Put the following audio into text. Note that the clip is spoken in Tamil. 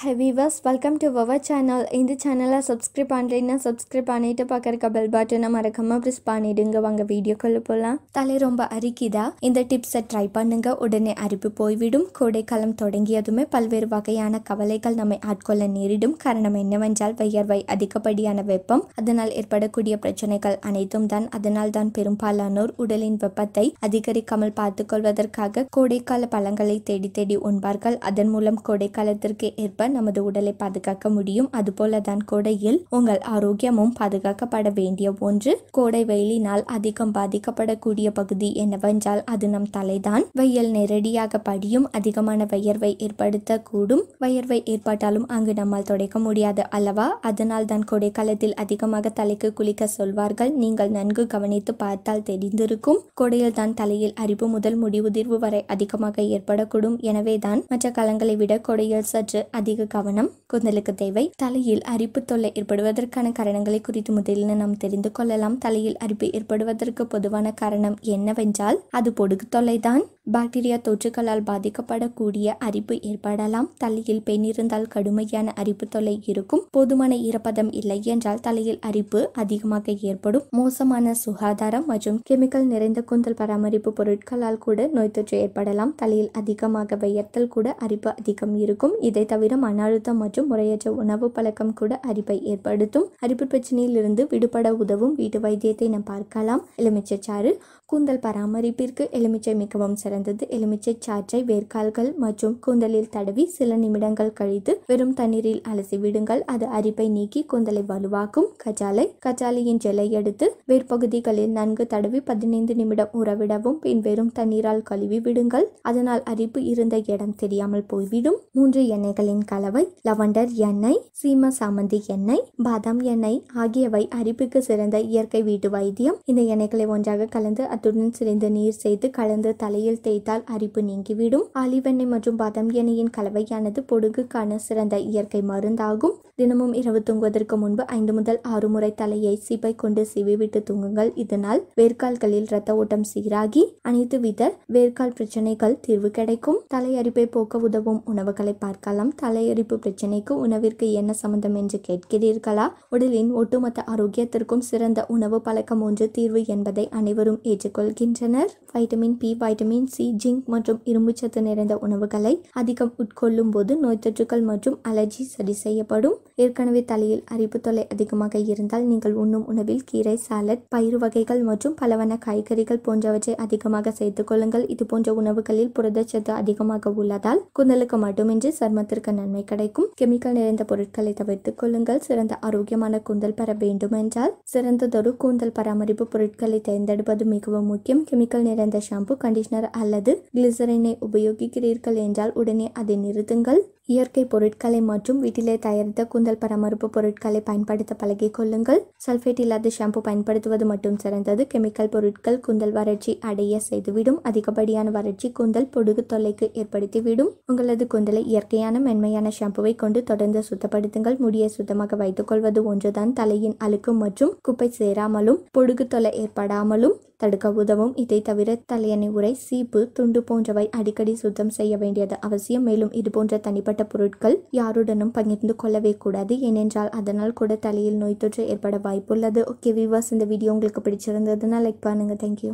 high weavers welcome to our channel இந்த சேனலை சப்ஸ்கிரைப் பண்ணலைன்னா சப்ஸ்கிரைப் பண்ணிட்டு பார்க்குறக்க பெல் பட்டனை மறக்காமல் ப்ரெஸ் பண்ணிடுங்க வாங்க வீடியோக்குள்ளே போகலாம் தலை ரொம்ப அரிக்குதா இந்த டிப்ஸை ட்ரை பண்ணுங்க உடனே அரிப்பு போய்விடும் கோடைக்காலம் தொடங்கியதுமே பல்வேறு வகையான கவலைகள் நம்மை ஆட்கொள்ள நேரிடும் காரணம் என்னவென்றால் வையர்வை அதிகப்படியான வெப்பம் அதனால் ஏற்படக்கூடிய பிரச்சனைகள் அனைத்தும் தான் அதனால் தான் பெரும்பாலானோர் உடலின் வெப்பத்தை அதிகரிக்காமல் பார்த்துக்கொள்வதற்காக கோடைக்கால பழங்களை தேடி தேடி உண்பார்கள் அதன் மூலம் கோடைக்காலத்திற்கு ஏற்ப நமது உடலை பாதுகாக்க முடியும் அதுபோல தான் கோடையில் உங்கள் ஆரோக்கியமும் பாதுகாக்கப்பட வேண்டிய ஒன்று கோடை வெயிலினால் அதிகம் பாதிக்கப்படக்கூடிய பகுதி என்னவென்றால் அது நம் தலைதான் வெயில் நேரடியாக படியும் அதிகமான வயர்வை ஏற்படுத்தக்கூடும் வயர்வை ஏற்பட்டாலும் அங்கு நம்மால் துடைக்க முடியாது அல்லவா அதனால் தான் கோடைக்காலத்தில் அதிகமாக தலைக்கு குளிக்க சொல்வார்கள் நீங்கள் நன்கு கவனித்து பார்த்தால் தெரிந்திருக்கும் கோடையில் தான் தலையில் அரிப்பு முதல் முடிவுதிர்வு வரை அதிகமாக ஏற்படக்கூடும் எனவே தான் மற்ற காலங்களை விட கோடையில் சற்று அதிக அதிக கவனம் குந்தலுக்கு தேவை தலையில் அரிப்பு தொல்லை ஏற்படுவதற்கான காரணங்களை குறித்து முதலில் நாம் தெரிந்து கொள்ளலாம் தலையில் அரிப்பு ஏற்படுவதற்கு பொதுவான காரணம் என்னவென்றால் அது பொடுகு தொல்லைதான் பாக்டீரியா தொற்றுகளால் பாதிக்கப்படக்கூடிய அரிப்பு ஏற்படலாம் தலையில் பெண் இருந்தால் கடுமையான அரிப்பு தொல்லை இருக்கும் போதுமான ஈரப்பதம் இல்லை என்றால் தலையில் அரிப்பு அதிகமாக ஏற்படும் மோசமான சுகாதாரம் மற்றும் கெமிக்கல் நிறைந்த கூந்தல் பராமரிப்பு பொருட்களால் கூட நோய் தொற்று ஏற்படலாம் தலையில் அதிகமாக வியர்த்தல் கூட அரிப்பு அதிகம் இருக்கும் இதை தவிர மன அழுத்தம் மற்றும் முறையற்ற உணவு பழக்கம் கூட அரிப்பை ஏற்படுத்தும் அரிப்பு பிரச்சனையில் இருந்து விடுபட உதவும் வீட்டு வைத்தியத்தை நாம் பார்க்கலாம் எலுமிச்சை சாறு கூந்தல் பராமரிப்பிற்கு எலுமிச்சை மிகவும் சிறப்பு திறந்தது எலுமிச்சை சாற்றை வேர்க்கால்கள் மற்றும் கூந்தலில் தடவி சில நிமிடங்கள் கழித்து வெறும் தண்ணீரில் அலசி விடுங்கள் அது அரிப்பை நீக்கி கூந்தலை வலுவாக்கும் கஜாலை கஜாலியின் ஜெலை எடுத்து வேர்பகுதிகளில் நன்கு தடவி பதினைந்து நிமிடம் உறவிடவும் பின் வெறும் தண்ணீரால் கழுவி விடுங்கள் அதனால் அரிப்பு இருந்த இடம் தெரியாமல் போய்விடும் மூன்று எண்ணெய்களின் கலவை லவண்டர் எண்ணெய் சீம சாமந்தி எண்ணெய் பாதாம் எண்ணெய் ஆகியவை அரிப்புக்கு சிறந்த இயற்கை வீட்டு வைத்தியம் இந்த எண்ணெய்களை ஒன்றாக கலந்து அத்துடன் சிறிது நீர் செய்து கலந்து தலையில் தேய்த்தால் அரிப்பு நீங்கிவிடும் ஆலிவெண்ணெய் மற்றும் பாதம் எண்ணெயின் கலவையானது பொடுகுக்கான சிறந்த இயற்கை மருந்தாகும் தினமும் இரவு தூங்குவதற்கு முன்பு ஐந்து முதல் ஆறு முறை தலையை சிப்பை கொண்டு விட்டு தூங்குங்கள் இதனால் வேர்க்கால்களில் இரத்த ஓட்டம் சீராகி அனைத்து வித வேர்க்கால் பிரச்சனைகள் தீர்வு கிடைக்கும் தலையரிப்பை போக்க உதவும் உணவுகளை பார்க்கலாம் தலையரிப்பு பிரச்சனைக்கு உணவிற்கு என்ன சம்பந்தம் என்று கேட்கிறீர்களா உடலின் ஒட்டுமொத்த ஆரோக்கியத்திற்கும் சிறந்த உணவு பழக்கம் ஒன்று தீர்வு என்பதை அனைவரும் ஏற்றுக்கொள்கின்றனர் vitamin B vitamin C zinc மற்றும் இரும்புச்சத்து நிறைந்த உணவுகளை அதிகம் உட்கொள்ளும் போது நோய் தொற்றுகள் மற்றும் அலர்ஜி சரி செய்யப்படும் ஏற்கனவே தலையில் அரிப்பு தொலை அதிகமாக இருந்தால் நீங்கள் உண்ணும் உணவில் கீரை சாலட் பயிறு வகைகள் மற்றும் பலவன காய்கறிகள் போன்றவற்றை அதிகமாக சேர்த்துக் கொள்ளுங்கள் இது போன்ற உணவுகளில் புரதச்சத்து அதிகமாக உள்ளதால் குந்தலுக்கு மட்டுமின்றி சர்மத்திற்கு நன்மை கிடைக்கும் கெமிக்கல் நிறைந்த பொருட்களை தவிர்த்துக் கொள்ளுங்கள் சிறந்த ஆரோக்கியமான கூந்தல் பெற வேண்டும் என்றால் சிறந்ததொரு கூந்தல் பராமரிப்பு பொருட்களை தேர்ந்தெடுப்பது மிகவும் முக்கியம் கெமிக்கல் நிறைந்த ஷாம்பு கண்டிஷனர் அல்லது கிளிசரினை உபயோகிக்கிறீர்கள் என்றால் உடனே அதை நிறுத்துங்கள் இயற்கை பொருட்களை மற்றும் வீட்டிலே தயாரித்த கூந்தல் பராமரிப்பு பொருட்களை பயன்படுத்த பழகிக் கொள்ளுங்கள் சல்ஃபேட் இல்லாத ஷாம்பு பயன்படுத்துவது மட்டும் சிறந்தது கெமிக்கல் பொருட்கள் கூந்தல் வறட்சி அடைய செய்துவிடும் அதிகப்படியான வறட்சி கூந்தல் பொடுகு தொல்லைக்கு ஏற்படுத்திவிடும் உங்களது கூந்தலை இயற்கையான மென்மையான ஷாம்புவை கொண்டு தொடர்ந்து சுத்தப்படுத்துங்கள் முடியை சுத்தமாக வைத்துக் கொள்வது ஒன்றுதான் தலையின் அழுக்கு மற்றும் குப்பை சேராமலும் பொடுகு தொலை ஏற்படாமலும் தடுக்க உதவும் இதை தவிர தலையணை உரை சீப்பு துண்டு போன்றவை அடிக்கடி சுத்தம் செய்ய வேண்டியது அவசியம் மேலும் இது போன்ற தனிப்பட்ட பொருட்கள் யாருடனும் பகிர்ந்து கொள்ளவே கூடாது ஏனென்றால் அதனால் கூட தலையில் நோய் தொற்று ஏற்பட வாய்ப்புள்ளது ஓகே விவாஸ் இந்த வீடியோ உங்களுக்கு பிடிச்சிருந்ததுன்னா லைக் பண்ணுங்கள் தேங்க்யூ